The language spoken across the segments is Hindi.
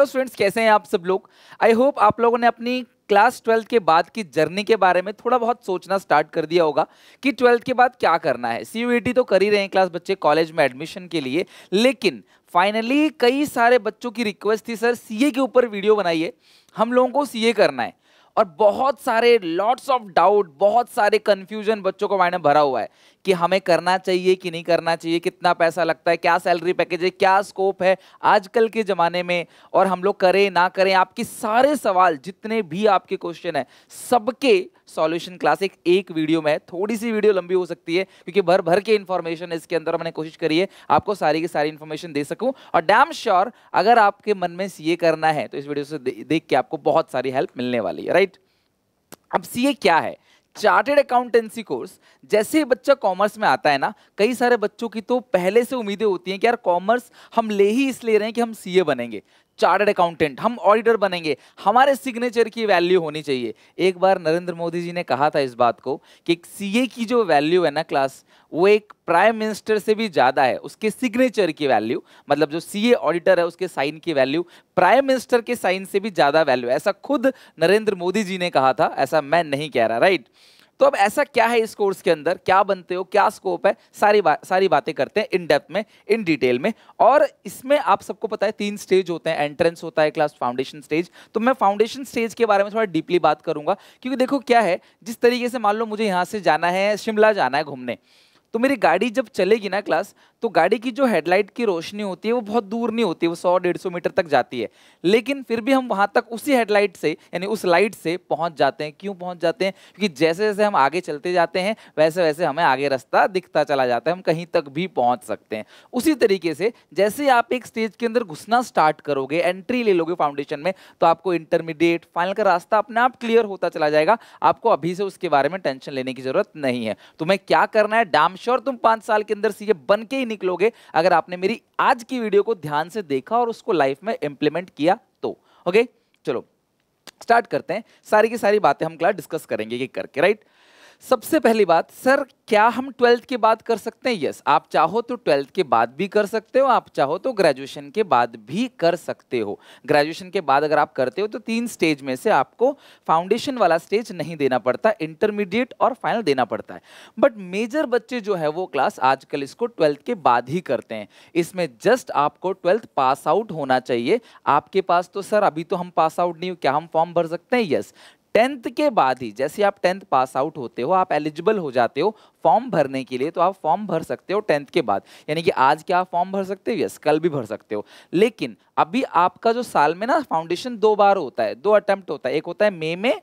हेलो तो स्टूडेंट्स कैसे हैं आप सब लोग आई होप आप लोगों ने अपनी क्लास ट्वेल्थ के बाद की जर्नी के बारे में थोड़ा बहुत सोचना स्टार्ट कर दिया होगा कि ट्वेल्थ के बाद क्या करना है सी e तो कर ही रहे हैं क्लास बच्चे कॉलेज में एडमिशन के लिए लेकिन फाइनली कई सारे बच्चों की रिक्वेस्ट थी सर सी के ऊपर वीडियो बनाइए हम लोगों को सी करना है और बहुत सारे लॉट्स ऑफ डाउट बहुत सारे कन्फ्यूजन बच्चों को माइंड में भरा हुआ है कि हमें करना चाहिए कि नहीं करना चाहिए कितना पैसा लगता है क्या सैलरी पैकेज है क्या स्कोप है आजकल के ज़माने में और हम लोग करें ना करें आपके सारे सवाल जितने भी आपके क्वेश्चन है सबके सॉल्यूशन क्लास एक एक वीडियो में है थोड़ी सी वीडियो लंबी हो सकती है क्योंकि भर भर के इन्फॉर्मेशन इसके अंदर मैंने कोशिश करी है आपको सारी की सारी इन्फॉर्मेशन दे सकूं और डैम श्योर अगर आपके मन में सीए करना है तो इस वीडियो से देख के आपको बहुत सारी हेल्प मिलने वाली है राइट अब सीए क्या है चार्टेड अकाउंटेंसी कोर्स जैसे ही बच्चा कॉमर्स में आता है ना कई सारे बच्चों की तो पहले से उम्मीदें होती हैं कि यार कॉमर्स हम ले ही इसलिए रहे हैं कि हम सीए बनेंगे चार्टेड अकाउंटेंट हम ऑडिटर बनेंगे हमारे सिग्नेचर की वैल्यू होनी चाहिए एक बार नरेंद्र मोदी जी ने कहा था इस बात को कि सी सीए की जो वैल्यू है ना क्लास वो एक प्राइम मिनिस्टर से भी ज़्यादा है उसके सिग्नेचर की वैल्यू मतलब जो सीए ऑडिटर है उसके साइन की वैल्यू प्राइम मिनिस्टर के साइन से भी ज़्यादा वैल्यू ऐसा खुद नरेंद्र मोदी जी ने कहा था ऐसा मैं नहीं कह रहा राइट right? तो अब ऐसा क्या है इस कोर्स के अंदर क्या बनते हो क्या स्कोप है सारी बा, सारी बातें करते हैं इन डेप्थ में इन डिटेल में और इसमें आप सबको पता है तीन स्टेज होते हैं एंट्रेंस होता है क्लास फाउंडेशन स्टेज तो मैं फाउंडेशन स्टेज के बारे में थोड़ा डीपली बात करूंगा क्योंकि देखो क्या है जिस तरीके से मान लो मुझे यहाँ से जाना है शिमला जाना है घूमने तो मेरी गाड़ी जब चलेगी ना क्लास तो गाड़ी की जो हेडलाइट की रोशनी होती है वो बहुत दूर नहीं होती वो सौ डेढ़ सौ मीटर तक जाती है लेकिन फिर भी हम वहाँ तक उसी हेडलाइट से यानी उस लाइट से पहुँच जाते हैं क्यों पहुँच जाते हैं क्योंकि जैसे जैसे हम आगे चलते जाते हैं वैसे वैसे हमें आगे रास्ता दिखता चला जाता है हम कहीं तक भी पहुँच सकते हैं उसी तरीके से जैसे आप एक स्टेज के अंदर घुसना स्टार्ट करोगे एंट्री ले लोगे फाउंडेशन में तो आपको इंटरमीडिएट फाइनल का रास्ता अपने आप क्लियर होता चला जाएगा आपको अभी से उसके बारे में टेंशन लेने की जरूरत नहीं है तुम्हें क्या करना है डाम श्योर तुम पाँच साल के अंदर सीए बन के ही निकलोगे अगर आपने मेरी आज की वीडियो को ध्यान से देखा और उसको लाइफ में इंप्लीमेंट किया तो ओके चलो स्टार्ट करते हैं सारी की सारी बातें हम क्लास डिस्कस करेंगे करके राइट सबसे पहली बात सर क्या हम ट्वेल्थ के बाद कर सकते हैं यस आप चाहो तो ट्वेल्थ के बाद भी कर सकते हो आप चाहो तो ग्रेजुएशन के बाद भी कर सकते हो ग्रेजुएशन के बाद अगर आप करते हो तो तीन स्टेज में से आपको फाउंडेशन वाला स्टेज नहीं देना पड़ता इंटरमीडिएट और फाइनल देना पड़ता है बट मेजर बच्चे जो है वो क्लास आजकल इसको ट्वेल्थ के बाद ही करते हैं इसमें जस्ट आपको ट्वेल्थ पास आउट होना चाहिए आपके पास तो सर अभी तो हम पास आउट नहीं हो क्या हम फॉर्म भर सकते हैं यस टेंथ के बाद ही जैसे आप टेंथ पास आउट होते हो आप एलिजिबल हो जाते हो फॉर्म भरने के लिए तो आप फॉर्म भर सकते हो टेंथ के बाद यानी कि आज क्या आप फॉर्म भर सकते हो यस कल भी भर सकते हो लेकिन अभी आपका जो साल में ना फाउंडेशन दो बार होता है दो अटैम्प्ट होता है एक होता है मई में, में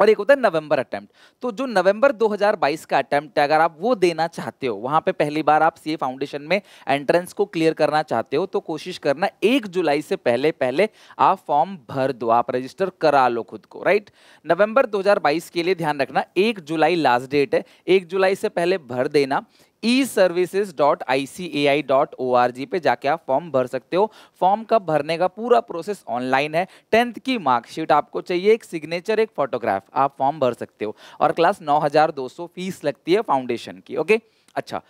और एक होता है नवंबर अटैम्प्ट तो जो नवंबर 2022 का अटैम्प्ट है अगर आप वो देना चाहते हो वहां पे पहली बार आप सीए फाउंडेशन में एंट्रेंस को क्लियर करना चाहते हो तो कोशिश करना एक जुलाई से पहले पहले आप फॉर्म भर दो आप रजिस्टर करा लो खुद को राइट नवंबर 2022 के लिए ध्यान रखना एक जुलाई लास्ट डेट है एक जुलाई से पहले भर देना e services dot I C A I dot O R G पे जाके आप फॉर्म भर सकते हो फॉर्म का भरने का पूरा प्रोसेस ऑनलाइन है टेंथ की मार्कशीट आपको चाहिए एक सिग्नेचर एक फोटोग्राफ आप फॉर्म भर सकते हो और क्लास नौ हज़ार दो सौ फीस लगती है फाउंडेशन की ओके अच्छा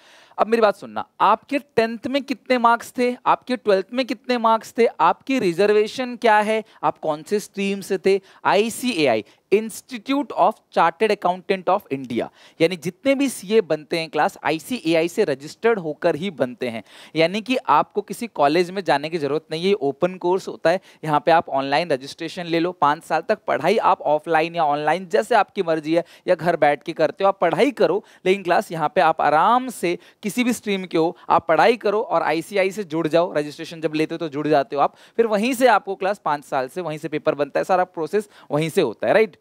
अब मेरी बात सुनना आपके टेंथ में कितने मार्क्स थे आपके ट्वेल्थ में कितने मार्क्स थे आपकी रिजर्वेशन क्या है आप कौन से स्ट्रीम से थे ICAI institute of chartered accountant of India यानी जितने भी सीए बनते हैं क्लास आईसीएआई से रजिस्टर्ड होकर ही बनते हैं यानी कि आपको किसी कॉलेज में जाने की ज़रूरत नहीं है ओपन कोर्स होता है यहाँ पे आप ऑनलाइन रजिस्ट्रेशन ले लो पाँच साल तक पढ़ाई आप ऑफलाइन या ऑनलाइन जैसे आपकी मर्जी है या घर बैठ के करते हो आप पढ़ाई करो लेकिन क्लास यहाँ पर आप आराम से किसी भी स्ट्रीम के हो आप पढ़ाई करो और आईसीआई से जुड़ जाओ रजिस्ट्रेशन जब लेते हो तो जुड़ जाते हो आप फिर वहीं से आपको क्लास पाँच साल से वहीं से पेपर बनता है सारा प्रोसेस वहीं से होता है राइट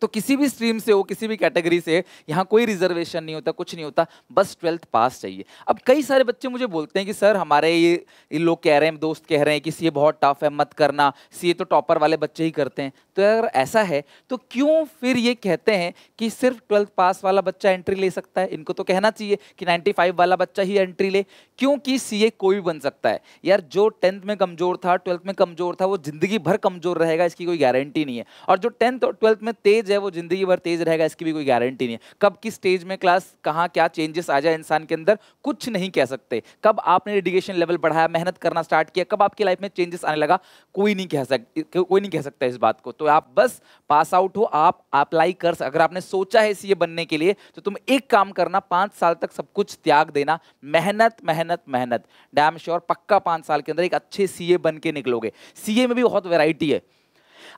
तो किसी भी स्ट्रीम से हो किसी भी कैटेगरी से यहाँ कोई रिजर्वेशन नहीं होता कुछ नहीं होता बस ट्वेल्थ पास चाहिए अब कई सारे बच्चे मुझे बोलते हैं कि सर हमारे ये ये लोग कह रहे हैं दोस्त कह रहे हैं कि सी बहुत टफ है मत करना सी तो टॉपर वाले बच्चे ही करते हैं तो अगर ऐसा है तो क्यों फिर ये कहते हैं कि सिर्फ ट्वेल्थ पास वाला बच्चा एंट्री ले सकता है इनको तो कहना चाहिए कि नाइन्टी वाला बच्चा ही एंट्री ले क्योंकि सी कोई भी बन सकता है यार जो टेंथ में कमज़ोर था ट्वेल्थ में कमज़ोर था वो ज़िंदगी भर कमज़ोर रहेगा इसकी कोई गारंटी नहीं है और जो टेंथ और ट्वेल्थ में तेज तेज है वो जिंदगी भर तेज रहेगा इसकी भी कोई गारंटी नहीं है कब किस स्टेज में क्लास कहाँ क्या चेंजेस आ जाए इंसान के अंदर कुछ नहीं कह सकते कब आपने डेडिकेशन लेवल बढ़ाया मेहनत करना स्टार्ट किया कब आपकी लाइफ में चेंजेस आने लगा कोई नहीं कह सकता कोई नहीं कह सकता इस बात को तो आप बस पास आउट हो आप अप्लाई कर अगर आपने सोचा है सी बनने के लिए तो तुम एक काम करना पाँच साल तक सब कुछ त्याग देना मेहनत मेहनत मेहनत डैम श्योर पक्का पाँच साल के अंदर एक अच्छे सी बन के निकलोगे सी में भी बहुत वेराइटी है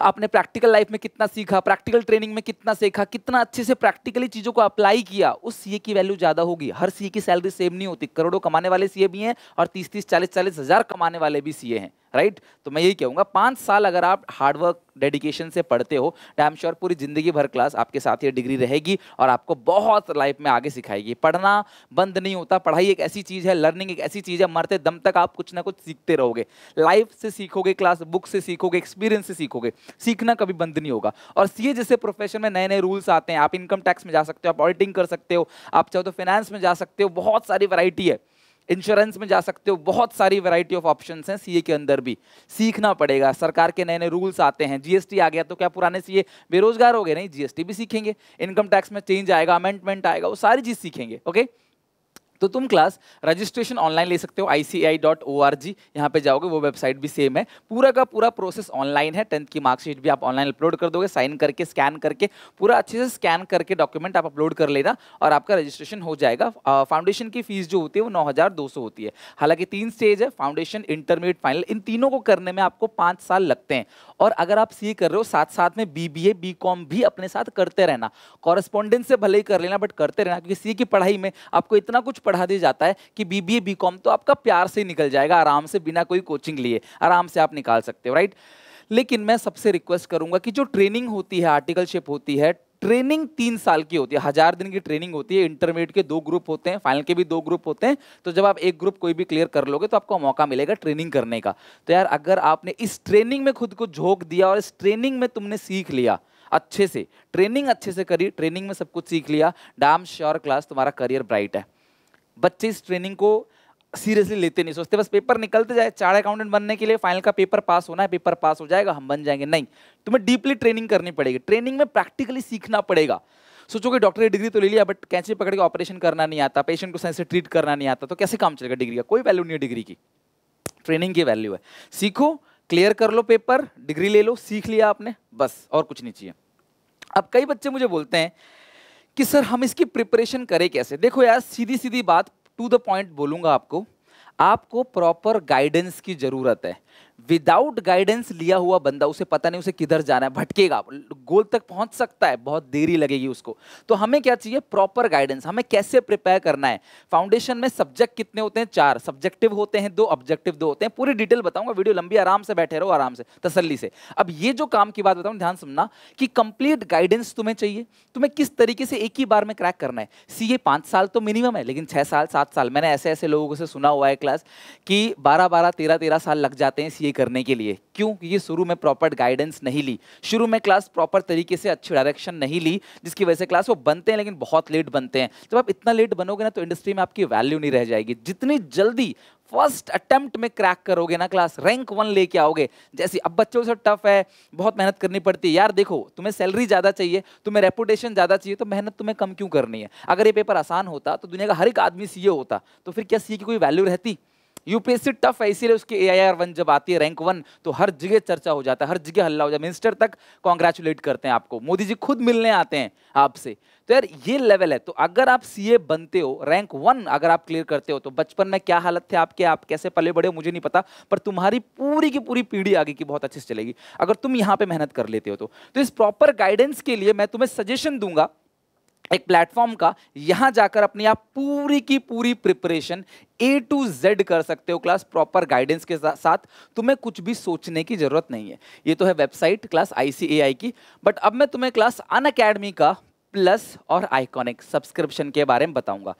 आपने प्रैक्टिकल लाइफ में कितना सीखा प्रैक्टिकल ट्रेनिंग में कितना सीखा कितना अच्छे से प्रैक्टिकली चीज़ों को अप्लाई किया उस सीए की वैल्यू ज़्यादा होगी हर सीए की सैलरी सेम नहीं होती करोड़ों कमाने वाले सीए भी हैं और तीस तीस चालीस चालीस हज़ार कमाने वाले भी सीए हैं राइट तो मैं यही कहूँगा पाँच साल अगर आप हार्डवर्क डेडिकेशन से पढ़ते हो तो आई एम श्योर पूरी ज़िंदगी भर क्लास आपके साथ ये डिग्री रहेगी और आपको बहुत लाइफ में आगे सिखाएगी पढ़ना बंद नहीं होता पढ़ाई एक ऐसी चीज़ है लर्निंग एक ऐसी चीज़ है मरते दम तक आप कुछ ना कुछ सीखते रहोगे लाइफ से सीखोगे क्लास बुक से सीखोगे एक्सपीरियंस से सीखोगे सीखना कभी बंद नहीं होगा और सी जैसे प्रोफेशन में नए नए रूल्स आते हैं आप इनकम टैक्स में जा सकते हो आप ऑडिटिंग कर सकते हो आप चाहो तो फाइनेंस में जा सकते हो बहुत सारी वैरायटी है इंश्योरेंस में जा सकते हो बहुत सारी वैरायटी ऑफ ऑप्शंस हैं सीए के अंदर भी सीखना पड़ेगा सरकार के नए नए रूल्स आते हैं जीएसटी आ गया तो क्या पुराने सीए बेरोजगार हो गए नहीं जीएसटी भी सीखेंगे इनकम टैक्स में चेंज आएगा अमेंडमेंट आएगा वो सारी चीज़ सीखेंगे ओके तो तुम क्लास रजिस्ट्रेशन ऑनलाइन ले सकते हो आई सी आई डॉट ओ आर जी यहाँ पर जाओगे वो वेबसाइट भी सेम है पूरा का पूरा प्रोसेस ऑनलाइन है टेंथ की मार्कशीट भी आप ऑनलाइन अपलोड कर दोगे साइन करके स्कैन करके पूरा अच्छे से स्कैन करके डॉक्यूमेंट आप अपलोड कर लेना और आपका रजिस्ट्रेशन हो जाएगा फाउंडेशन की फीस जो होती है वो नौ हज़ार दो सौ होती है हालांकि तीन स्टेज है फाउंडेशन इंटरमीडिएट फाइनल इन तीनों को करने में आपको पाँच साल लगते हैं और अगर आप सी कर रहे हो साथ साथ में B B A B com भी अपने साथ करते रहना कॉरेस्पॉन्डेंस से भले ही कर लेना बट करते रहना क्योंकि सी की पढ़ाई में आपको इतना कुछ पढ़ा दिया जाता है कि बीबीए बीकॉम तो आपका प्यार से ही निकल जाएगा आराम से बिना कोई कोचिंग लिए आराम से आप निकाल सकते हो राइट लेकिन मैं सबसे रिक्वेस्ट करूंगा कि जो ट्रेनिंग होती है आर्टिकलशिप होती है ट्रेनिंग तीन साल की होती है हजार दिन की ट्रेनिंग होती है इंटरमीडिएट के दो ग्रुप होते हैं फाइनल के भी दो ग्रुप होते हैं तो जब आप एक ग्रुप कोई भी क्लियर कर लोगे तो आपको मौका मिलेगा ट्रेनिंग करने का तो यार अगर आपने इस ट्रेनिंग में खुद को झोंक दिया और इस ट्रेनिंग में तुमने सीख लिया अच्छे से ट्रेनिंग अच्छे से करी ट्रेनिंग में सब कुछ सीख लिया डाम श्योर क्लास तुम्हारा करियर ब्राइट है बच्चे इस ट्रेनिंग को सीरियसली लेते नहीं सोचते बस पेपर निकलते जाए चार अकाउंटेंट बनने के लिए फाइनल का पेपर पास होना है पेपर पास हो जाएगा हम बन जाएंगे नहीं तुम्हें डीपली ट्रेनिंग करनी पड़ेगी ट्रेनिंग में प्रैक्टिकली सीखना पड़ेगा सोचो कि डॉक्टर की डिग्री तो ले लिया बट कैंची पकड़ के ऑपरेशन करना नहीं आता पेशेंट को सही से ट्रीट करना नहीं आता तो कैसे काम चलेगा डिग्री का कोई वैल्यू नहीं है डिग्री की ट्रेनिंग की वैल्यू है सीखो क्लियर कर लो पेपर डिग्री ले लो सीख लिया आपने बस और कुछ नहीं चाहिए अब कई बच्चे मुझे बोलते हैं कि सर हम इसकी प्रिपरेशन करें कैसे देखो यार सीधी सीधी बात टू द पॉइंट बोलूंगा आपको आपको प्रॉपर गाइडेंस की ज़रूरत है विदाउट गाइडेंस लिया हुआ बंदा उसे पता नहीं उसे किधर जाना है भटकेगा गोल तक पहुंच सकता है बहुत देरी लगेगी उसको तो हमें क्या चाहिए प्रॉपर गाइडेंस हमें कैसे प्रिपेयर करना है फाउंडेशन में सब्जेक्ट कितने होते हैं चार सब्जेक्टिव होते हैं दो ऑब्जेक्टिव दो होते हैं पूरी डिटेल बताऊंगा वीडियो लंबी आराम से बैठे रहो आराम से तसली से अब ये जो काम की बात बताऊँ ध्यान सुनना कि कंप्लीट गाइडेंस तुम्हें चाहिए तुम्हें किस तरीके से एक ही बार में क्रैक करना है सी पाँच साल तो मिनिमम है लेकिन छः साल सात साल मैंने ऐसे ऐसे लोगों से सुना हुआ है क्लास कि बारह बारह तेरह तेरह साल लग जाते हैं सी ये करने के लिए क्यों क्योंकि शुरू में प्रॉपर गाइडेंस नहीं ली शुरू में क्लास प्रॉपर तरीके से अच्छी डायरेक्शन नहीं ली जिसकी वजह से क्लास वो बनते हैं लेकिन बहुत लेट बनते हैं जब आप इतना लेट बनोगे ना तो इंडस्ट्री में आपकी वैल्यू नहीं रह जाएगी जितनी जल्दी फर्स्ट अटेम्प्ट में क्रैक करोगे ना क्लास रैंक वन लेके आओगे जैसे अब बच्चों से टफ है बहुत मेहनत करनी पड़ती है यार देखो तुम्हें सैलरी ज़्यादा चाहिए तुम्हें रेपुटेशन ज़्यादा चाहिए तो मेहनत तुम्हें कम क्यों करनी है अगर ये पेपर आसान होता तो दुनिया का हर एक आदमी सीए होता तो फिर क्या सीए की कोई वैल्यू रहती यूपीएससी टफ है इसीलिए उसकी ए आई आर वन जब आती है रैंक वन तो हर जगह चर्चा हो जाता है हर जगह हल्ला हो जाता है मिनिस्टर तक कॉन्ग्रेचुलेट करते हैं आपको मोदी जी खुद मिलने आते हैं आपसे तो यार ये लेवल है तो अगर आप सीए बनते हो रैंक वन अगर आप क्लियर करते हो तो बचपन में क्या हालत थे आपके आप कैसे पले बड़े हो मुझे नहीं पता पर तुम्हारी पूरी की पूरी पीढ़ी आगे की बहुत अच्छे से चलेगी अगर तुम यहाँ पे मेहनत कर लेते हो तो, तो इस प्रॉपर गाइडेंस के लिए मैं तुम्हें सजेशन दूंगा एक प्लेटफॉर्म का यहां जाकर अपनी आप पूरी की पूरी प्रिपरेशन ए टू जेड कर सकते हो क्लास प्रॉपर गाइडेंस के साथ तुम्हें कुछ भी सोचने की ज़रूरत नहीं है ये तो है वेबसाइट क्लास आईसीएआई की बट अब मैं तुम्हें क्लास अन का प्लस और आइकॉनिक सब्सक्रिप्शन के बारे में बताऊंगा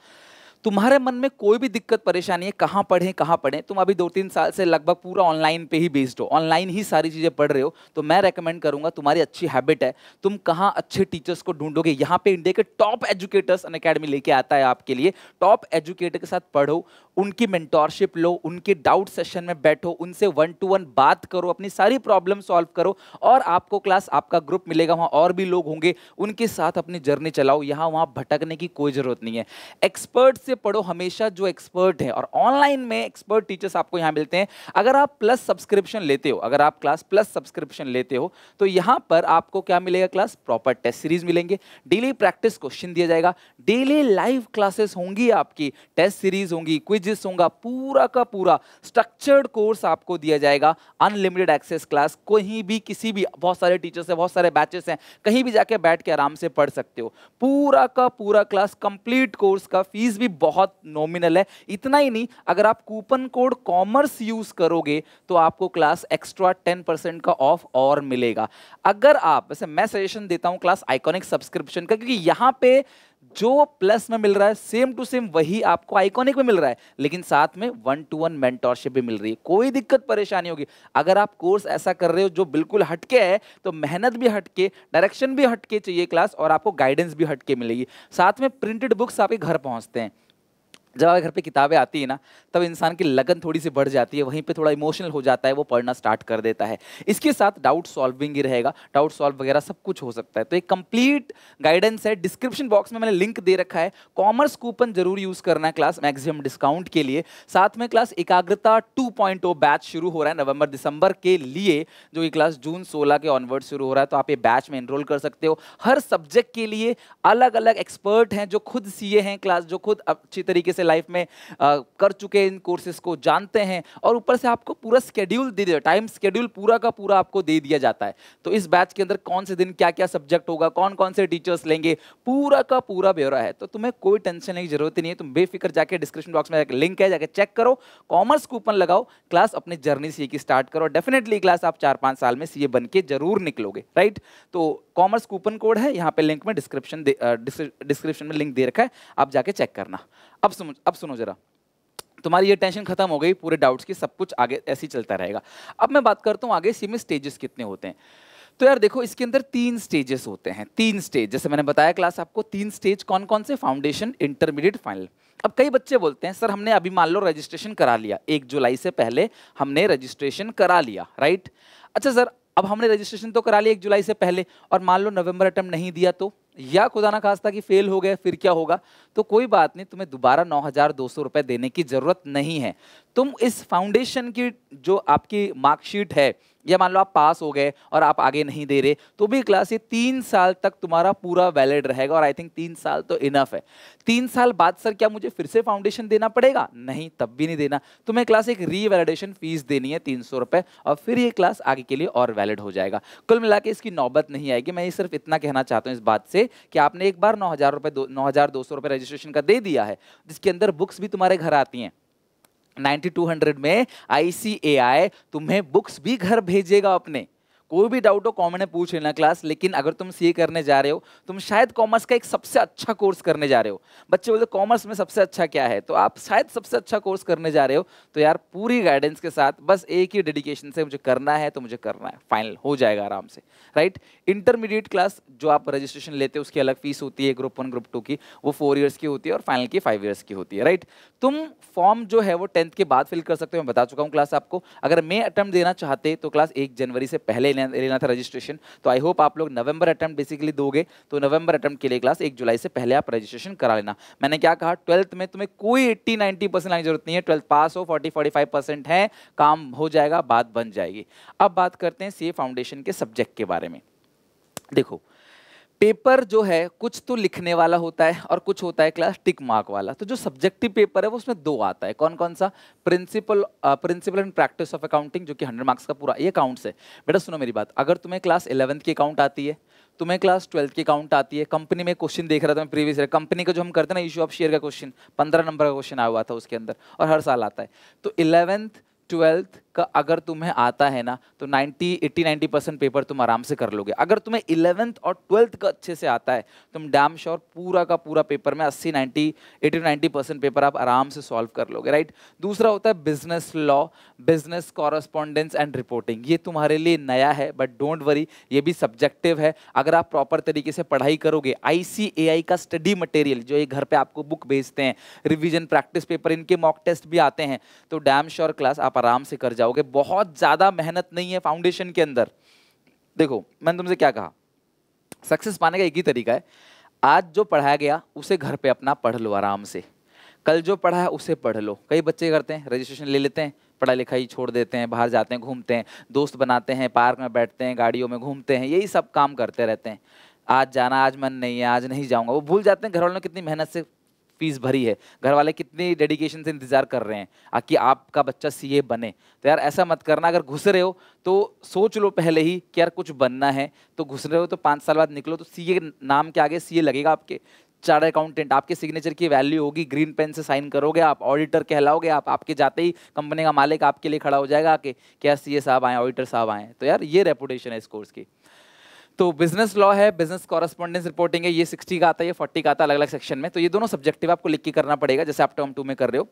तुम्हारे मन में कोई भी दिक्कत परेशानी है कहाँ पढ़ें कहाँ पढ़ें तुम अभी दो तीन साल से लगभग पूरा ऑनलाइन पे ही बेस्ड हो ऑनलाइन ही सारी चीज़ें पढ़ रहे हो तो मैं रेकमेंड करूँगा तुम्हारी अच्छी हैबिट है तुम कहाँ अच्छे टीचर्स को ढूंढोगे यहाँ पे इंडिया के टॉप एजुकेटर्स अन अकेडमी लेके आता है आपके लिए टॉप एजुकेटर के साथ पढ़ो उनकी मेंटोरशिप लो उनके डाउट सेशन में बैठो उनसे वन टू वन बात करो अपनी सारी प्रॉब्लम सॉल्व करो और आपको क्लास आपका ग्रुप मिलेगा वहाँ और भी लोग होंगे उनके साथ अपनी जर्नी चलाओ यहाँ वहाँ भटकने की कोई ज़रूरत नहीं है एक्सपर्ट से पढ़ो हमेशा जो एक्सपर्ट है और ऑनलाइन में एक्सपर्ट टीचर्स आपको यहाँ मिलते हैं अगर आप प्लस सब्सक्रिप्शन लेते हो अगर आप क्लास प्लस सब्सक्रिप्शन लेते हो तो यहाँ पर आपको क्या मिलेगा क्लास प्रॉपर टेस्ट सीरीज मिलेंगे डेली प्रैक्टिस क्वेश्चन दिया जाएगा डेली लाइव क्लासेस होंगी आपकी टेस्ट सीरीज होंगी क्विजिस होंगे पूरा का पूरा स्ट्रक्चर्ड कोर्स आपको दिया जाएगा अनलिमिटेड एक्सेस क्लास कहीं भी किसी भी बहुत सारे टीचर्स हैं बहुत सारे बैचेस हैं कहीं भी जाके बैठ के आराम से पढ़ सकते हो पूरा का पूरा क्लास कंप्लीट कोर्स का फीस भी बहुत नॉमिनल है इतना ही नहीं अगर आप कूपन कोड कॉमर्स यूज़ करोगे तो आपको क्लास एक्स्ट्रा टेन परसेंट का ऑफ और मिलेगा अगर आप वैसे मैं सजेशन देता हूँ क्लास आइकॉनिक सब्सक्रिप्शन का क्योंकि यहाँ पे जो प्लस में मिल रहा है सेम टू सेम वही आपको आइकॉनिक में मिल रहा है लेकिन साथ में वन टू वन मेंटोरशिप भी मिल रही है कोई दिक्कत परेशानी होगी अगर आप कोर्स ऐसा कर रहे हो जो बिल्कुल हटके है तो मेहनत भी हटके डायरेक्शन भी हटके चाहिए क्लास और आपको गाइडेंस भी हटके मिलेगी साथ में प्रिंटेड बुक्स आपके घर पहुंचते हैं जब आपके घर पे किताबें आती है ना तब इंसान की लगन थोड़ी सी बढ़ जाती है वहीं पे थोड़ा इमोशनल हो जाता है वो पढ़ना स्टार्ट कर देता है इसके साथ डाउट सॉल्विंग ही रहेगा डाउट सॉल्व वगैरह सब कुछ हो सकता है तो एक कंप्लीट गाइडेंस है डिस्क्रिप्शन बॉक्स में मैंने लिंक दे रखा है कॉमर्स कूपन जरूर यूज़ करना है क्लास मैक्सिमम डिस्काउंट के लिए साथ में क्लास एकाग्रता टू बैच oh शुरू हो रहा है नवंबर दिसंबर के लिए जो ये क्लास जून सोलह के ऑनवर्ड शुरू हो रहा है तो आप ये बैच में एनरोल कर सकते हो हर सब्जेक्ट के लिए अलग अलग एक्सपर्ट हैं जो खुद सीए हैं क्लास जो खुद अच्छी तरीके से से लाइफ में आ, कर चुके इन कोर्सेज को जानते हैं और ऊपर से आपको पूरा स्केड्यूल दे दिया टाइम स्केड्यूल पूरा का पूरा आपको दे दिया जाता है तो इस बैच के अंदर कौन से दिन क्या क्या सब्जेक्ट होगा कौन कौन से टीचर्स लेंगे पूरा का पूरा ब्यौरा है तो तुम्हें कोई टेंशन की जरूरत नहीं है तुम बेफिक्र जाके डिस्क्रिप्शन बॉक्स में लिंक है जाके चेक करो कॉमर्स कूपन लगाओ क्लास अपने जर्नी सी की स्टार्ट करो डेफिनेटली क्लास आप चार पाँच साल में सीए बन के जरूर निकलोगे राइट तो कॉमर्स कूपन कोड है यहाँ पे लिंक में डिस्क्रिप्शन डिस्क्रिप्शन में लिंक दे रखा है आप जाके चेक करना अब सुनो अब सुनो जरा तुम्हारी ये टेंशन खत्म हो गई पूरे डाउट्स की सब कुछ आगे ऐसे ही चलता रहेगा अब मैं बात करता हूँ आगे इसी में स्टेजेस कितने होते हैं तो यार देखो इसके अंदर तीन स्टेजेस होते हैं तीन स्टेज जैसे मैंने बताया क्लास आपको तीन स्टेज कौन कौन से फाउंडेशन इंटरमीडिएट फाइनल अब कई बच्चे बोलते हैं सर हमने अभी मान लो रजिस्ट्रेशन करा लिया एक जुलाई से पहले हमने रजिस्ट्रेशन करा लिया राइट अच्छा सर अब हमने रजिस्ट्रेशन तो करा लिया एक जुलाई से पहले और मान लो नवंबर अटैम्प्ट नहीं दिया तो या खुदा ना खास्ता कि फेल हो गए फिर क्या होगा तो कोई बात नहीं तुम्हें दोबारा नौ हज़ार दो सौ रुपये देने की ज़रूरत नहीं है तुम इस फाउंडेशन की जो आपकी मार्कशीट है या मान लो आप पास हो गए और आप आगे नहीं दे रहे तो भी क्लास ये तीन साल तक तुम्हारा पूरा वैलिड रहेगा और आई थिंक तीन साल तो इनफ है तीन साल बाद सर क्या मुझे फिर से फाउंडेशन देना पड़ेगा नहीं तब भी नहीं देना तुम्हें क्लास एक रीवेलिडेशन फीस देनी है तीन सौ रुपए और फिर ये क्लास आगे के लिए और वैलिड हो जाएगा कुल मिला के इसकी नौबत नहीं आएगी मैं ये सिर्फ इतना कहना चाहता हूँ इस बात से कि आपने एक बार नौ हज़ार रुपए दो नौ हज़ार दो सौ रुपये रजिस्ट्रेशन का दे दिया है जिसके अंदर बुक्स भी तुम्हारे घर आती हैं 9200 में आई तुम्हें बुक्स भी घर भेजेगा अपने कोई भी डाउट हो कॉमन है पूछ लेना क्लास लेकिन अगर तुम सी करने जा रहे हो तुम शायद कॉमर्स का एक सबसे अच्छा कोर्स करने जा रहे हो बच्चे बोलते कॉमर्स में सबसे अच्छा क्या है तो आप शायद सबसे अच्छा कोर्स करने जा रहे हो तो यार पूरी गाइडेंस के साथ बस एक ही डेडिकेशन से मुझे करना है तो मुझे करना है फाइनल हो जाएगा आराम से राइट इंटरमीडिएट क्लास जो आप रजिस्ट्रेशन लेते हो उसकी अलग फीस होती है ग्रुप वन ग्रुप टू की वो फोर ईयर्स की होती है और फाइनल की फाइव ईयर्स की होती है राइट तुम फॉर्म जो है वो टेंथ के बाद फिल कर सकते हो मैं बता चुका हूँ क्लास आपको अगर मैं अटैम्प्ट देना चाहते तो क्लास एक जनवरी से पहले लेने लेना था रजिस्ट्रेशन तो आई होप आप लोग नवंबर अटैम्प्ट बेसिकली दोगे तो नवंबर अटैम्प्ट के लिए क्लास एक जुलाई से पहले आप रजिस्ट्रेशन करा लेना मैंने क्या कहा ट्वेल्थ में तुम्हें कोई एट्टी नाइन्टी परसेंट लाने जरूरत नहीं है ट्वेल्थ पास हो फोर्टी फोर्टी फाइव परसेंट है काम हो जाएगा बात बन जाएगी अब बात करते हैं सी फाउंडेशन के सब्जेक्ट के बारे में देखो पेपर जो है कुछ तो लिखने वाला होता है और कुछ होता है क्लास टिक मार्क वाला तो जो सब्जेक्टिव पेपर है वो उसमें दो आता है कौन कौन सा principle principle and practice of accounting जो कि हंड्रेड मार्क्स का पूरा ये अकाउंट्स है बेटा सुनो मेरी बात अगर तुम्हें क्लास इलेवंथ की अकाउंट आती है तुम्हें क्लास ट्वेल्थ की अकाउंट आती है कंपनी में क्वेश्चन देख रहा था मैं प्रीवियस ईयर कंपनी का जो हम करते हैं ना इशू ऑफ शेयर का क्वेश्चन पंद्रह नंबर का क्वेश्चन आया हुआ था उसके अंदर और हर साल आता है तो इलेवंथ ट्वेल्थ का अगर तुम्हें आता है ना तो 90 80 90 परसेंट पेपर तुम आराम से कर लोगे अगर तुम्हें इलेवंथ और ट्वेल्थ का अच्छे से आता है तुम डैम श्योर पूरा का पूरा पेपर में 80 90 80 90 परसेंट पेपर आप आराम से सॉल्व कर लोगे राइट दूसरा होता है business law business correspondence and reporting ये तुम्हारे लिए नया है बट डोंट वरी ये भी सब्जेक्टिव है अगर आप प्रॉपर तरीके से पढ़ाई करोगे आई का स्टडी मटेरियल जो ये घर पर आपको बुक भेजते हैं रिविजन प्रैक्टिस पेपर इनके मॉक टेस्ट भी आते हैं तो डैम श्योर क्लास आप आराम से कर जाओ जाओगे बहुत ज़्यादा मेहनत नहीं है फाउंडेशन के अंदर देखो मैंने तुमसे क्या कहा सक्सेस पाने का एक ही तरीका है आज जो पढ़ाया गया उसे घर पे अपना पढ़ लो आराम से कल जो पढ़ा है उसे पढ़ लो कई बच्चे करते हैं रजिस्ट्रेशन ले लेते हैं पढ़ाई लिखाई छोड़ देते हैं बाहर जाते हैं घूमते हैं दोस्त बनाते हैं पार्क में बैठते हैं गाड़ियों में घूमते हैं यही सब काम करते रहते हैं आज जाना आज मन नहीं है आज नहीं जाऊँगा वो भूल जाते हैं घर वालों ने कितनी मेहनत से फीस भरी है घर वाले कितने डेडिकेशन से इंतजार कर रहे हैं कि आपका बच्चा सी बने तो यार ऐसा मत करना अगर घुस रहे हो तो सोच लो पहले ही कि यार कुछ बनना है तो घुस रहे हो तो पाँच साल बाद निकलो तो सी नाम के आगे सी लगेगा आपके चार्ट अकाउंटेंट आपके सिग्नेचर की वैल्यू होगी ग्रीन पेन से साइन करोगे आप ऑडिटर कहलाओगे आप आपके जाते ही कंपनी का मालिक आपके लिए खड़ा हो जाएगा कि क्या सी साहब आए ऑडिटर साहब आए तो यार ये रेपुटेशन है इस कोर्स की तो बिजनेस लॉ है बिजनेस कॉरेस्पॉन्डेंस रिपोर्टिंग है ये सिक्सटी का आता है ये फोर्टी का आता है अलग अलग सेक्शन में तो ये दोनों सब्जेक्टिव आपको लिख के करना पड़ेगा जैसे आप टर्म टू में कर रहे हो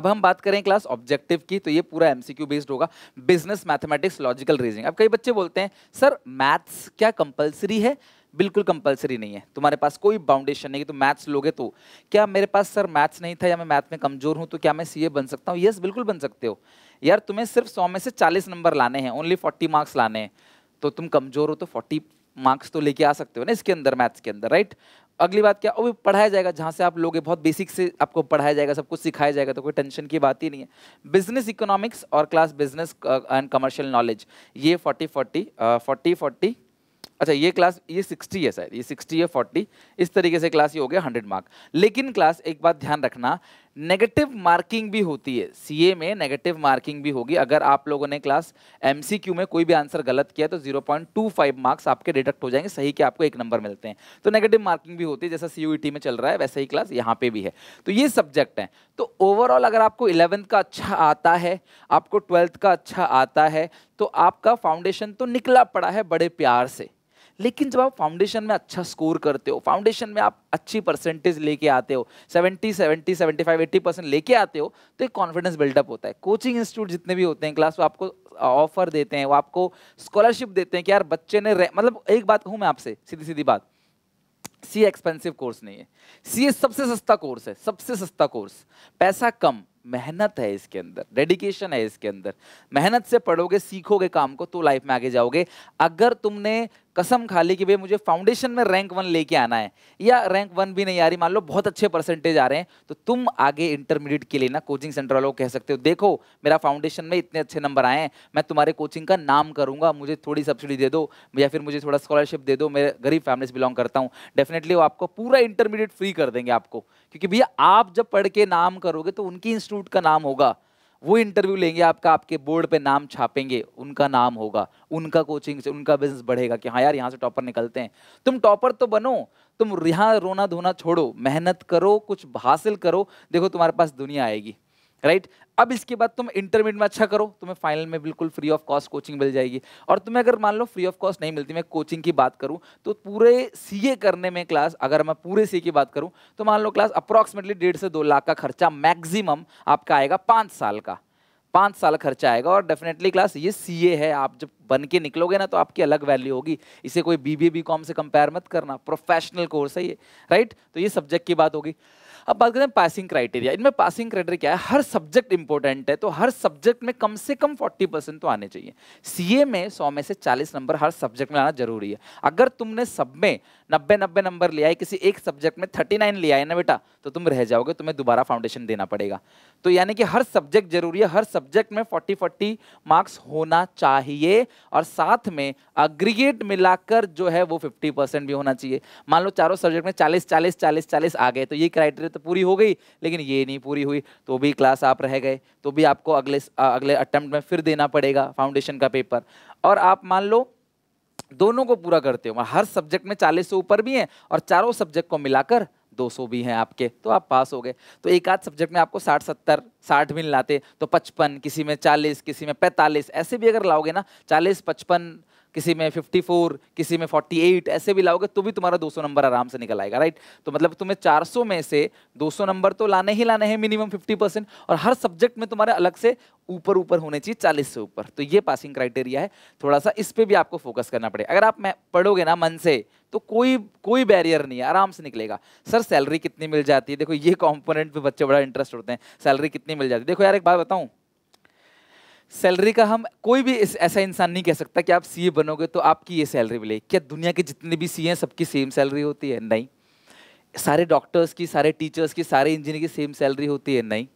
अब हम बात करें क्लास ऑब्जेक्टिव की तो ये पूरा एमसीक्यू बेस्ड होगा बिजनेस मैथमेटिक्स लॉजिकल रीजनिंग अब कई बच्चे बोलते हैं सर मैथ्स क्या कंपलसरी है बिल्कुल कंपलसरी नहीं है तुम्हारे पास कोई बाउंडेशन नहीं है तो मैथ्स लोगे तो क्या मेरे पास सर मैथ्स नहीं था या मैं मैथ में कमजोर हूँ तो क्या मैं सीए बन सकता हूँ यस बिल्कुल बन सकते हो यार तुम्हें सिर्फ सौ में से चालीस नंबर लाने हैं ओनली फोर्टी मार्क्स लाने हैं तो तुम कमजोर हो तो फोर्टी मार्क्स तो लेके आ सकते हो ना इसके अंदर मैथ्स के अंदर राइट अगली बात क्या अभी पढ़ाया जाएगा जहाँ से आप लोगे बहुत बेसिक से आपको पढ़ाया जाएगा सब कुछ सिखाया जाएगा तो कोई टेंशन की बात ही नहीं है बिजनेस इकोनॉमिक्स और class business and commercial knowledge ये फोर्टी फोर्टी फोर्टी फोर्टी अच्छा ये क्लास ये सिक्सटी है शायद ये सिक्सटी है फोर्टी इस तरीके से क्लास ये हो गया हंड्रेड मार्क लेकिन क्लास एक बात ध्यान रखना नेगेटिव मार्किंग भी होती है सीए में नेगेटिव मार्किंग भी होगी अगर आप लोगों ने क्लास एमसीक्यू में कोई भी आंसर गलत किया तो 0.25 मार्क्स आपके डिडक्ट हो जाएंगे सही के आपको एक नंबर मिलते हैं तो नेगेटिव मार्किंग भी होती है जैसा सी e में चल रहा है वैसे ही क्लास यहाँ पे भी है तो ये सब्जेक्ट है तो ओवरऑल अगर आपको इलेवंथ का अच्छा आता है आपको ट्वेल्थ का अच्छा आता है तो आपका फाउंडेशन तो निकला पड़ा है बड़े प्यार से लेकिन जब आप फाउंडेशन में अच्छा स्कोर करते हो फाउंडेशन में आप अच्छी परसेंटेज लेके आते हो 70 70 75 80 परसेंट लेके आते हो तो एक कॉन्फिडेंस बिल्डअप होता है कोचिंग इंस्टीट्यूट जितने भी होते हैं क्लास वो आपको ऑफर देते हैं वो आपको स्कॉलरशिप देते हैं कि यार बच्चे ने मतलब एक बात कहूँ मैं आपसे सीधी सीधी बात सी एक्सपेंसिव कोर्स नहीं है सी सबसे सस्ता कोर्स है सबसे सस्ता कोर्स पैसा कम मेहनत है इसके अंदर डेडिकेशन है इसके अंदर मेहनत से पढ़ोगे सीखोगे काम को तो लाइफ में आगे जाओगे अगर तुमने कसम खा ली कि भाई मुझे फाउंडेशन में रैंक वन लेके आना है या रैंक वन भी नहीं आ रही मान लो बहुत अच्छे परसेंटेज आ रहे हैं तो तुम आगे इंटरमीडिएट के लिए ना कोचिंग सेंटर वालों को कह सकते हो देखो मेरा फाउंडेशन में इतने अच्छे नंबर आए हैं मैं तुम्हारे कोचिंग का नाम करूंगा मुझे थोड़ी सब्सिडी दे दो या फिर मुझे थोड़ा स्कॉलरशिप दे दो मैं गरीब फैमिली से बिलोंग करता हूँ डेफिनेटली वो आपको पूरा इंटरमीडिएट फ्री कर देंगे आपको क्योंकि भैया आप जब पढ़ के नाम करोगे तो उनकी इंस्टीट्यूट का नाम होगा वो इंटरव्यू लेंगे आपका आपके बोर्ड पे नाम छापेंगे उनका नाम होगा उनका कोचिंग से उनका बिजनेस बढ़ेगा कि हाँ यार यहाँ से टॉपर निकलते हैं तुम टॉपर तो बनो तुम यहाँ रोना धोना छोड़ो मेहनत करो कुछ हासिल करो देखो तुम्हारे पास दुनिया आएगी राइट अब इसके बाद तुम इंटरमीड में अच्छा करो तुम्हें फाइनल में बिल्कुल फ्री ऑफ कॉस्ट कोचिंग मिल जाएगी और तुम्हें अगर मान लो फ्री ऑफ कॉस्ट नहीं मिलती मैं कोचिंग की बात करूं तो पूरे सीए करने में क्लास अगर मैं पूरे सीए की बात करूं तो मान लो क्लास अप्रॉक्सीमेटली डेढ़ से दो लाख का खर्चा मैक्सिमम आपका आएगा पाँच साल का पाँच साल खर्चा आएगा और डेफिनेटली क्लास ये सी है आप जब बन के निकलोगे ना तो आपकी अलग वैल्यू होगी इसे कोई बी बी कॉम से कंपेयर मत करना प्रोफेशनल कोर्स है ये राइट तो ये सब्जेक्ट की बात होगी अब बात करते हैं पासिंग क्राइटेरिया इनमें पासिंग क्राइटेरिया क्या है हर सब्जेक्ट इंपॉर्टेंट है तो हर सब्जेक्ट में कम से कम 40 परसेंट तो आने चाहिए सीए में 100 में से 40 नंबर हर सब्जेक्ट में आना जरूरी है अगर तुमने सब में नब्बे नब्बे नंबर लिया है किसी एक सब्जेक्ट में नाइन लिया है ना बेटा तो तुम रह जाओगे तुम्हें दोबारा फाउंडेशन देना पड़ेगा तो यानी कि हर सब्जेक्ट जरूरी है हर सब्जेक्ट में फोर्टी फोर्टी मार्क्स होना चाहिए और साथ में अग्रीगेट मिलाकर जो है वो फिफ्टी भी होना चाहिए मान लो चारों सब्जेक्ट में चालीस चालीस चालीस चालीस आ गए तो ये क्राइटेरिया तो पूरी हो गई लेकिन ये नहीं पूरी हुई तो भी क्लास आप रह गए तो भी आपको अगले अगले अटैम्प्ट में फिर देना पड़ेगा फाउंडेशन का पेपर और आप मान लो दोनों को पूरा करते हो हर सब्जेक्ट में चालीस से ऊपर भी हैं और चारों सब्जेक्ट को मिलाकर 200 भी हैं आपके तो आप पास हो गए तो एक आध सब्जेक्ट में आपको 60 70 60 भी लाते तो 55 किसी में 40 किसी में 45 ऐसे भी अगर लाओगे ना 40 55 किसी में 54 किसी में 48 ऐसे भी लाओगे तो भी तुम्हारा 200 नंबर आराम से निकल आएगा राइट तो मतलब तुम्हें 400 में से 200 नंबर तो लाने ही लाने हैं मिनिमम 50 परसेंट और हर सब्जेक्ट में तुम्हारे अलग से ऊपर ऊपर होने चाहिए चालीस से ऊपर तो ये पासिंग क्राइटेरिया है थोड़ा सा इस पर भी आपको फोकस करना पड़ेगा अगर आप मैं पढ़ोगे ना मन से तो कोई कोई बैरियर नहीं है आराम से निकलेगा सर सैलरी कितनी मिल जाती है देखो ये कॉम्पोनेंट पे बच्चे बड़ा इंटरेस्ट होते हैं सैलरी कितनी मिल जाती है देखो यार एक बात बताऊँ सैलरी का हम कोई भी ऐसा इंसान नहीं कह सकता कि आप सीए बनोगे तो आपकी ये सैलरी मिलेगी क्या दुनिया के जितने भी सीए हैं सबकी सेम सैलरी होती है नहीं सारे डॉक्टर्स की सारे टीचर्स की सारे इंजीनियर की सेम सैलरी होती है नहीं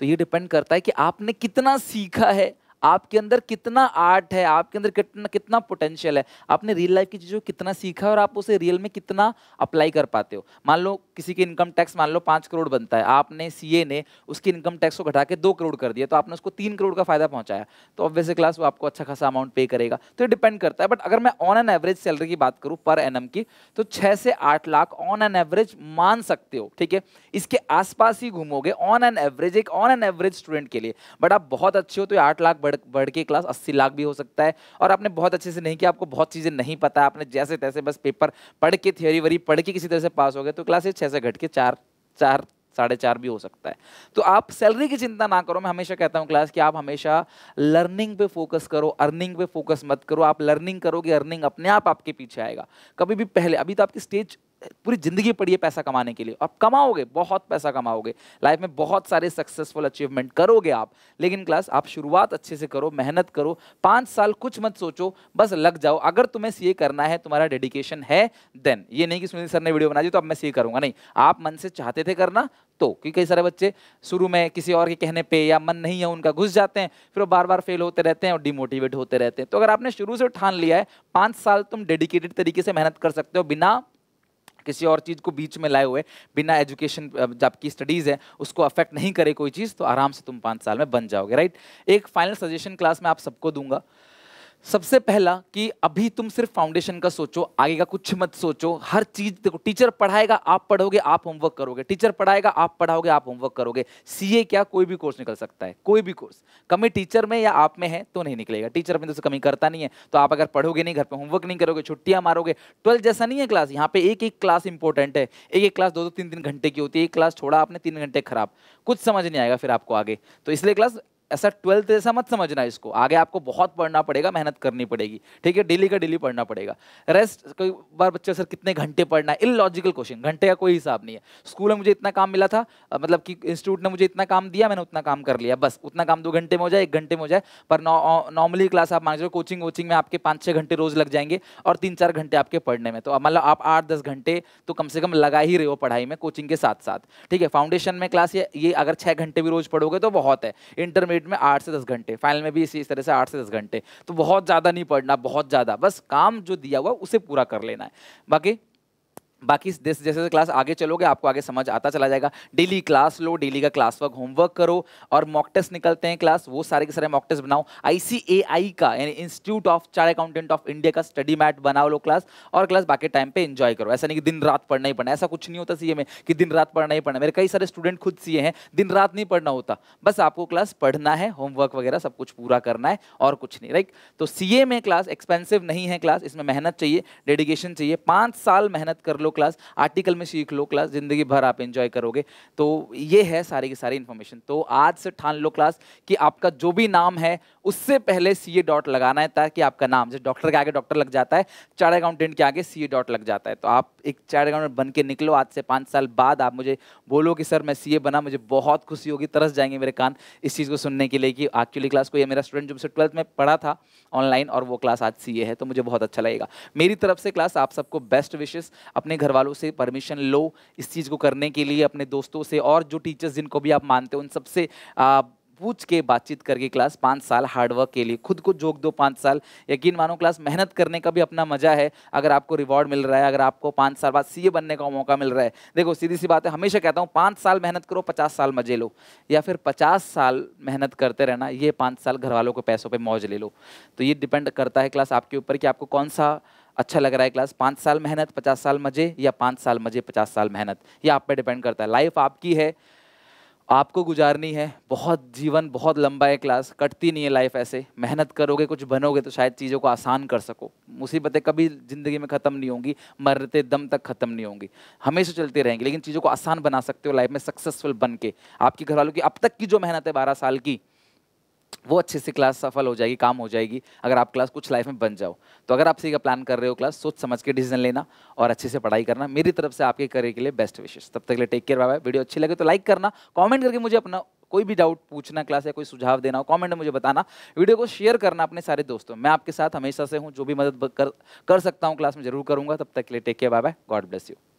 तो ये डिपेंड करता है कि आपने कितना सीखा है आपके अंदर कितना आर्ट है आपके अंदर कितना कितना पोटेंशियल है आपने रियल लाइफ की चीज़ों को कितना सीखा है और आप उसे रियल में कितना अप्लाई कर पाते हो मान लो किसी की इनकम टैक्स मान लो पाँच करोड़ बनता है आपने सी ने उसकी इनकम टैक्स को घटा के दो करोड़ कर दिया तो आपने उसको तीन करोड़ का फायदा पहुंचाया तो ऑब्वियसली क्लास वो आपको अच्छा खासा अमाउंट पे करेगा तो ये डिपेंड करता है बट अगर मैं ऑन एन एवरेज सैलरी की बात करूँ पर एन की तो छः से आठ लाख ऑन एन एवरेज मान सकते हो ठीक है इसके आसपास ही घूमोगे ऑन एन एवरेज एक ऑन एन एवरेज स्टूडेंट के लिए बट आप बहुत अच्छे हो तो आठ लाख बढ़ बढ़ बढ़ के क्लास अस्सी लाख भी हो सकता है और आपने बहुत अच्छे से नहीं किया आपको बहुत चीज़ें नहीं पता आपने जैसे तैसे बस पेपर पढ़ के थियोरी वरी पढ़ के किसी तरह से पास हो गए तो क्लासेज छः से घट के चार चार साढ़े चार भी हो सकता है तो आप सैलरी की चिंता ना करो मैं हमेशा कहता हूँ क्लास कि आप हमेशा लर्निंग पे फोकस करो अर्निंग पे फोकस मत करो आप लर्निंग करोगे अर्निंग अपने आप आपके पीछे आएगा कभी भी पहले अभी तो आपकी स्टेज पूरी ज़िंदगी पड़ी है पैसा कमाने के लिए आप कमाओगे बहुत पैसा कमाओगे लाइफ में बहुत सारे सक्सेसफुल अचीवमेंट करोगे आप लेकिन क्लास आप शुरुआत अच्छे से करो मेहनत करो पाँच साल कुछ मत सोचो बस लग जाओ अगर तुम्हें सी करना है तुम्हारा डेडिकेशन है देन ये नहीं कि सुनील सर ने वीडियो बना दी तो अब मैं सी करूँगा नहीं आप मन से चाहते थे करना तो क्योंकि कई सारे बच्चे शुरू में किसी और के कहने पे या मन नहीं है उनका घुस जाते हैं फिर वो बार बार फेल होते रहते हैं और डिमोटिवेट होते रहते हैं तो अगर आपने शुरू से ठान लिया है पाँच साल तुम डेडिकेटेड तरीके से मेहनत कर सकते हो बिना किसी और चीज़ को बीच में लाए हुए बिना एजुकेशन जब की स्टडीज़ है उसको अफेक्ट नहीं करे कोई चीज़ तो आराम से तुम पाँच साल में बन जाओगे राइट एक फाइनल सजेशन क्लास में आप सबको दूंगा सबसे पहला कि अभी तुम सिर्फ फाउंडेशन का सोचो आगे का कुछ मत सोचो हर चीज देखो टीचर पढ़ाएगा आप पढ़ोगे आप होमवर्क करोगे टीचर पढ़ाएगा आप पढ़ाओगे आप होमवर्क करोगे सीए क्या कोई भी कोर्स निकल सकता है कोई भी कोर्स कमी टीचर में या आप में है तो नहीं निकलेगा टीचर में तो कमी करता नहीं है तो आप अगर पढ़ोगे नहीं घर पर होमवर्क नहीं करोगे छुट्टियाँ मारोगे ट्वेल्थ जैसा नहीं है क्लास यहाँ पे एक एक क्लास इंपॉर्टेंट है एक एक क्लास दो दो तीन तीन घंटे की होती है एक क्लास छोड़ा आपने तीन घंटे खराब कुछ समझ नहीं आएगा फिर आपको आगे तो इसलिए क्लास ऐसा ट्वेल्थ जैसा मत समझना इसको आगे आपको बहुत पढ़ना पड़ेगा मेहनत करनी पड़ेगी ठीक है डेली का डेली पढ़ना पड़ेगा रेस्ट कई बार बच्चे सर कितने घंटे पढ़ना है इलॉजिकल क्वेश्चन घंटे का कोई हिसाब नहीं है स्कूल में मुझे इतना काम मिला था मतलब कि इंस्टीट्यूट ने मुझे इतना काम दिया मैंने उतना काम कर लिया बस उतना काम दो घंटे में हो जाए एक घंटे में हो जाए पर नॉर्मली क्लास आप मान लो कोचिंग वोचिंग में आपके पाँच छः घंटे रोज लग जाएंगे और तीन चार घंटे आपके पढ़ने में तो मतलब आप आठ दस घंटे तो कम से कम लगा ही रहे हो पढ़ाई में कोचिंग के साथ साथ ठीक है फाउंडेशन में क्लास ये अगर छः घंटे भी रोज पढ़ोगे तो बहुत है इंटरमीडिएट यूनिट में आठ से दस घंटे फाइनल में भी इसी इस तरह से आठ से दस घंटे तो बहुत ज़्यादा नहीं पढ़ना बहुत ज़्यादा बस काम जो दिया हुआ उसे पूरा कर लेना है बाकी बाकी दिस जैसे क्लास आगे चलोगे आपको आगे समझ आता चला जाएगा डेली क्लास लो डेली का क्लास वर्क होमवर्क करो और मॉक टेस्ट निकलते हैं क्लास वो सारे के सारे मॉक टेस्ट बनाओ आईसीएआई का यानी इंस्टीट्यूट ऑफ चार अकाउंटेंट ऑफ इंडिया का स्टडी मैट बनाओ लो क्लास और क्लास बाकी टाइम पे इंजॉय करो ऐसा नहीं कि दिन रात पढ़ना ही पड़ना ऐसा कुछ नहीं होता सीए में कि दिन रात पढ़ना ही पड़ना मेरे कई सारे स्टूडेंट खुद सीए हैं दिन रात नहीं पढ़ना होता बस आपको क्लास पढ़ना है होमवर्क वगैरह सब कुछ पूरा करना है और कुछ नहीं राइट तो सी में क्लास एक्सपेंसिव नहीं है क्लास इसमें मेहनत चाहिए डेडिकेशन चाहिए पाँच साल मेहनत कर लो क्लास आर्टिकल में सीख लो क्लास ज़िंदगी भर आप इंजॉय करोगे तो ये है सारी की सारी इन्फॉर्मेशन तो आज से ठान लो क्लास कि आपका जो भी नाम है उससे पहले सी डॉट लगाना है ताकि आपका नाम जैसे डॉक्टर के आगे डॉक्टर लग जाता है चार्ट अकाउंटेंट के आगे सी डॉट लग जाता है तो आप एक चार्ट अकाउंटेंट बन के निकलो आज से पाँच साल बाद आप मुझे बोलो कि सर मैं सी बना मुझे बहुत खुशी होगी तरस जाएंगे मेरे कान इस चीज़ को सुनने के लिए कि एक्चुअली क्लास को ये मेरा स्टूडेंट जो मुझसे ट्वेल्थ में पढ़ा था ऑनलाइन और वो क्लास आज सी है तो मुझे बहुत अच्छा लगेगा मेरी तरफ से क्लास आप सबको बेस्ट विशेष अपने घर वालों से परमिशन लो इस चीज़ को करने के लिए अपने दोस्तों से और जो टीचर्स जिनको भी आप मानते हो उन सबसे पूछ के बातचीत करके क्लास पाँच साल हार्डवर्क के लिए खुद को जोक दो पाँच साल यकीन मानो क्लास मेहनत करने का भी अपना मजा है अगर आपको रिवॉर्ड मिल रहा है अगर आपको पाँच साल बाद सीए बनने का मौका मिल रहा है देखो सीधी सी बात है हमेशा कहता हूँ पाँच साल मेहनत करो पचास साल मजे लो या फिर पचास साल मेहनत करते रहना ये पाँच साल घर वालों के पैसों पर मौज ले लो तो ये डिपेंड करता है क्लास आपके ऊपर कि आपको कौन सा अच्छा लग रहा है क्लास पाँच साल मेहनत पचास साल मजे या पाँच साल मजे पचास साल मेहनत ये आप पे डिपेंड करता है लाइफ आपकी है आपको गुजारनी है बहुत जीवन बहुत लंबा है क्लास कटती नहीं है लाइफ ऐसे मेहनत करोगे कुछ बनोगे तो शायद चीज़ों को आसान कर सको मुसीबतें कभी ज़िंदगी में ख़त्म नहीं होंगी मरते दम तक ख़त्म नहीं होंगी हमेशा चलते रहेंगे लेकिन चीज़ों को आसान बना सकते हो लाइफ में सक्सेसफुल बन के आपके घर वालों की अब तक की जो मेहनत है बारह साल की वो अच्छे से क्लास सफल हो जाएगी काम हो जाएगी अगर आप क्लास कुछ लाइफ में बन जाओ तो अगर आप सीखा प्लान कर रहे हो क्लास सोच समझ के डिसीजन लेना और अच्छे से पढ़ाई करना मेरी तरफ से आपके करियर के लिए बेस्ट विशेष तब तक के लिए टेक केयर बाय वीडियो अच्छी लगे तो लाइक करना कॉमेंट करके मुझे अपना कोई भी डाउट पूछना क्लास या कोई सुझाव देना हो कॉमेंट में मुझे बताना वीडियो को शेयर करना अपने सारे दोस्तों मैं आपके साथ हमेशा से हूँ जो भी मदद कर, कर सकता हूँ क्लास में जरूर करूँगा तब तक के लिए take care bye bye God bless you